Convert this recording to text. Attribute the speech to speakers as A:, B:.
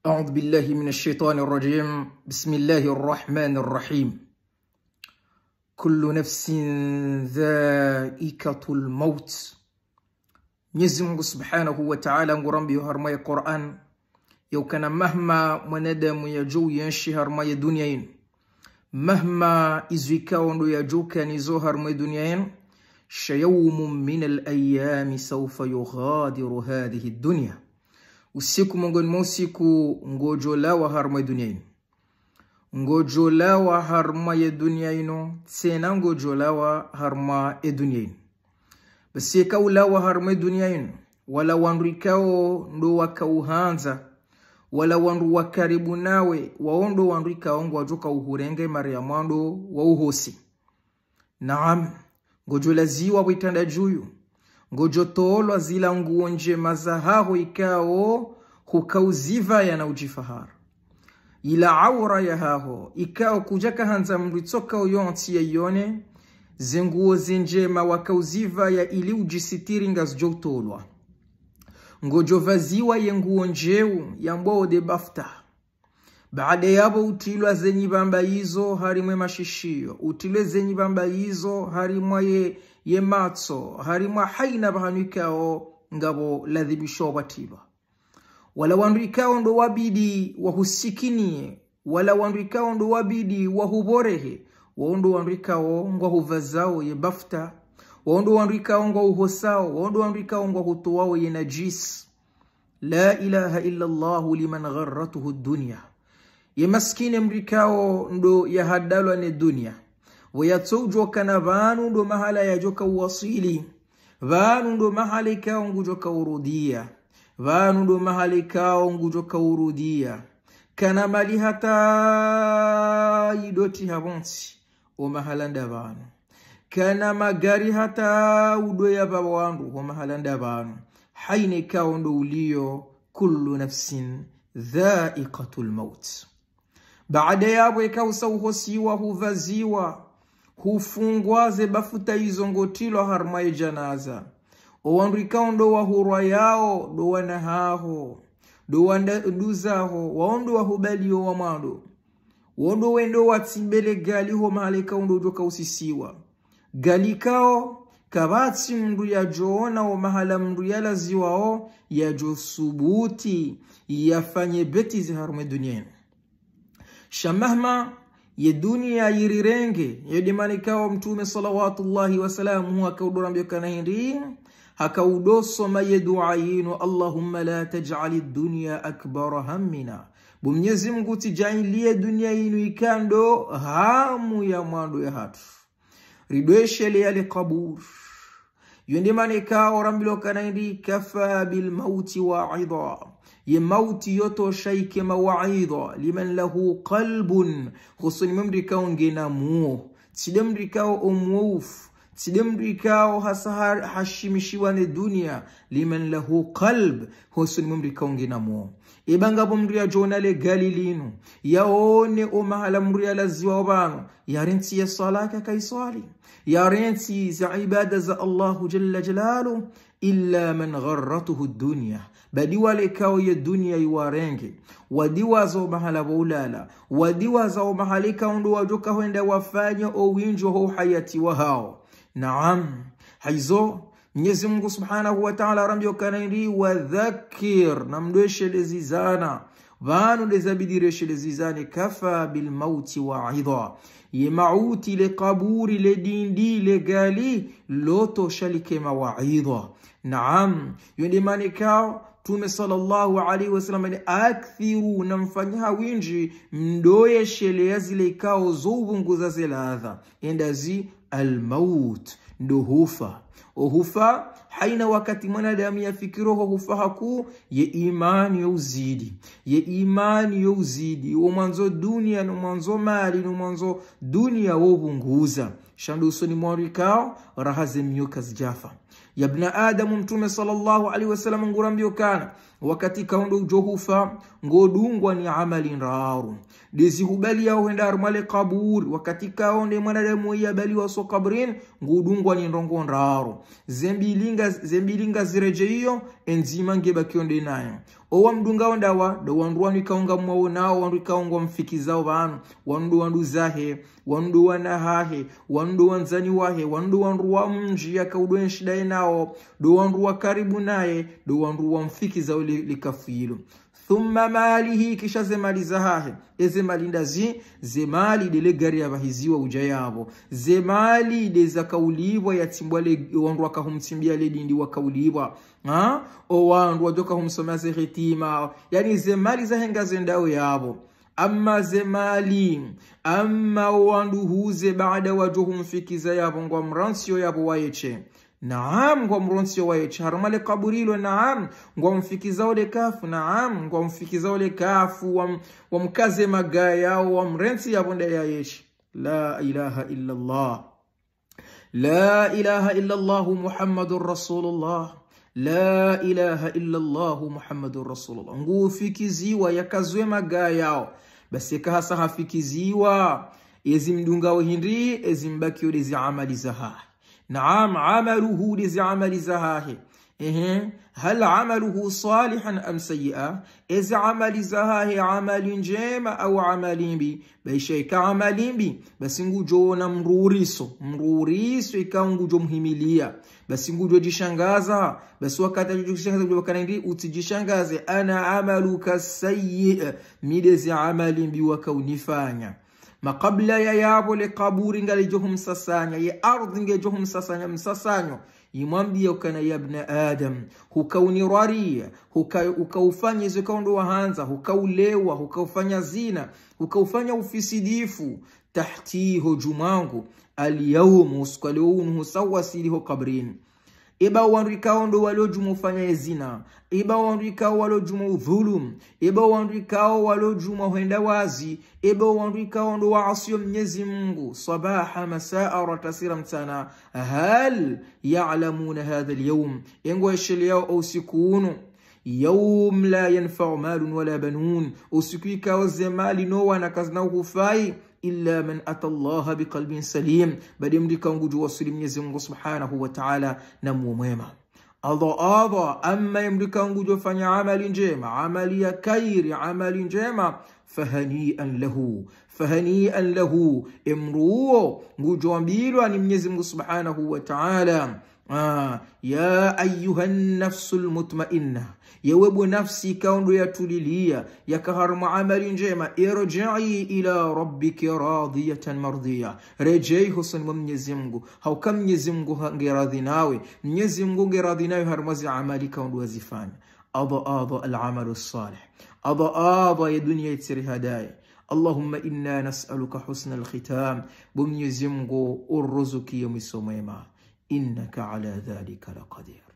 A: أعوذ بالله من الشيطان الرجيم بسم الله الرحمن الرحيم كل نفس ذائقة الموت نزم سبحانه وتعالى نقرأ به هرمي القرآن يو كان مهما منادم يجو ينشي هرمي دنيين مهما إزوكا ونو يجو كان يزو هرمي دنيين شيوم من الأيام سوف يغادر هذه الدنيا usiku miongoni mwa usiku ngojo lawa harma ya dunia duniyaino ngojo lawa harma ya dunia duniyaino tsena ngojo lawa harma e duniyaino basi kau lawa harma ya dunia duniyaino wala wandu ikao ndo wakauhanza wala wandu wa karibu nawe waondo wandu ikaongo wajoka uhurenge maria mwando wa uhosi naam ngojo laziwa witanda juyu ngojotolwa zila nguo njema zahaho ikao hukauzivaya na ujifahara ila aura yahaho ikao kujakahanza mritsoka uyonsi yayone zenguo zenjema wakauzivaya ili ujisitiri ngazijotolwa ngojovaziwa nguo njeu yambwao de bafta baada yabo utilwa zenyi bamba bambayizo harimwe mashishio utilwe zenyi bamba bambayizo harimwa ye ye matso harimwa haina bahanwikao ngabo ladhibisho batiba wala wandwikao ndo wabidi wahusikinie wala wandwikao ndo wabidi wahuborehe waondo wandwikao ngwa huvazao ye bafta waondo wandwikao ngwa uhosao waondo wandwikao ngwa hutuwao ye najis la ilaha illa Allahu liman gharratuhu dunia ye maskine mrikawo ndo yahadalwa ne dunia weyatsojoka kana vanu ndo mahala joka uwasili vanu ndo mahala ikawo ngujoka urudia vanu ndo mahala ikawo ngujoka urudia kana mali hata idoti havonsi nda vanu kana magari hata o mahala nda vanu haine ikawo ndo ulio kullu nafsin dhaiqatul maut baada hapo ikausa uhosiwa huvaziwa hufungwa hizo izongotilwa harma ejanaza owandu ikaondo wahurwa yao dowanahaho dowanduzaho waondo wahubalio wa mwando wondo wendo watsimbele galiho mahali kaundo utokausisiwa galikao kabatsi mndu yajoonao mahala mndu yalaziwao yajosubuti yafanye betizi harume duniani shamahma dunia yirirenge yodimanikawa mtume salawatullahi wasalamu akaudora mbyokana hindi allahumma la tajali dunia akbara hammina bumnyezi mngu tijailie dunia yinu ikando hamu ya mwando ya hatu ridweshele yali kabur yondimanikawa rambilo kafa bilmauti waidha يموت يوتو شيك مواعيظ لمن له قلب خصني ممري كون جنامو تلمري كاو أموف تلمري كاو هسهر حشمشيوان الدنيا لمن له قلب خصني ممري كون جنامو ibanga bomriya jona le galilinu yaone omahala mriya la ziwabano yarinti ya salaka kaisali yarinti za ibada za allahu jalla jalalu illa man gharratuhu dunya badiwalekawo ye duniya iwarenge wadiwaza omahala wadiwa wadiwaza omahali kaundu wajuka hwenda o winjo ho hayati wahao naam haizo mwenyezi mungu subhanahu wa ta'ala wataala arambio kanari wadhakir namdweshelezizana vanu lezabidireshelezizane kafa bil wa waidha ye mauti le kaburi le dindi le gali loto lotoshalikema waidha naam yondemane kao mtume sallallahu alaihi wasallam ni akthiru na mfanyaha winji mdoye shelea zile ikao zoupunguza zile adha endazi almaut ndo hufa ohufa haina wakati mwanadamu kwa hufa haku ye imani uzidi ye imani youzidi wo mwanzo dunia no mwanzo mali no mwanzo dunia wopunguza shandu usoni mwarikao raha zemyoka zijafa يا ابن آدم صلى الله عليه وسلم قرآن بيوكان wakati kaundo ujohufa ngodungwa ni amali raru hubali ya hendar armale kaburi wakati kaonde mwanadamu ya bali wa so kabrin ngodungwa ni rongo raru zembilinga zembilinga zirejeio enzima ngeba kionde nayo owa mdunga ondawa do wandu wanu ikaonga mwawo nao wandu ikaongwa mfiki zao vanu wandu wandu zahe wandu wanahahe wandu wanzani wahe wandu wandu wa mji yakaudwe nshida nao do wandu wa karibu naye do wandu wa mfiki zao likafu yilo thumma malihi kisha zemali zahahe ezemali ndazi zemali dele gari ya yabahiziwa uja yabo zemali de zakaulibwa yatimbwa le wandu wakahumtimbia le dindi wakaulibwa ha o wandu wadoka humsomea zehitima yani zemali zahenga zendao yabo amma zemali amma wandu huze baada wajuhumfikiza yabo ngwa mransio yabo wayeche naam ngwamronsiyo wayo charmale kaburilo naam ngwamfikizao kafu naam kafu wa ngwamfikizao lekafu wa mrensi ya bunda ya yayeshi la ilaha illa Allah la ilaha illa Allah muhammadun rasulullah la ilaha illa Allah muhammadun rasulullah ngu nguufikiziwa yakazwe magayao basi kahasa hafikiziwa ezimdungawo hindi mbaki lezi amali zahaa naam amaluhu lezi amali za Ehe, hal amaluhu salihan am sayia, ezi amali za amali njema au amali mbi baishaika amali mbi basi ngujona mruriso mruriso ikangujo mhimilia basi ngujo jishangaza basi wakati ajishangaza kuja wakanindi utijishangaze ana amaluka sayia midezi amali mbi wakaunifanya ya yabo le kaburi ngali johum sasanya ye ardhi nge johum sasanya msasanyo imwambiya ukana yabna adam hukaunirariya hukaufanya hizo kaundo wahanza hukaulewa hukaufanya zina hukaufanya ufisidifu tahtii hujumwangu alyaumu usiku aliounuhu kabrini Iba wandika ondo walojumu ufanya zina eba wandika walojumu udhulum eba wandika jumu henda wazi Iba wandika ondo waasio mnyezi mungu sabaha masaa ratasira mtana hal ya'lamuna hadha alyawm yengo yao au siku uno يوم لا ينفع مال ولا بنون أسكيك وزمال نوى نكزنوه فاي إلا من أتى الله بقلب سليم بل يملك وجوه سليم يزنغ سبحانه وتعالى نمو مهمة أضا أضا أما يملك وجوه فني عمل جيمة عمل كير عمل جيمة فهنيئا له فهنيئا له امروه وجوه بيلو عن سبحانه وتعالى آه. يا أيها النفس المطمئنة يوب نفسي كون يا كهر معمل جيما ارجعي إلى ربك راضية مرضية رجعي حسن من نزمغو هاو كم نزمغو غراضي ناوي نزمغو غراضي ناوي هرمزي عمالي كون وزفان أضا أضا العمل الصالح أضا أضا يدنيا يتسر هداي اللهم إنا نسألك حسن الختام بم نزمغو الرزق يوم السميمات إنك على ذلك لقدير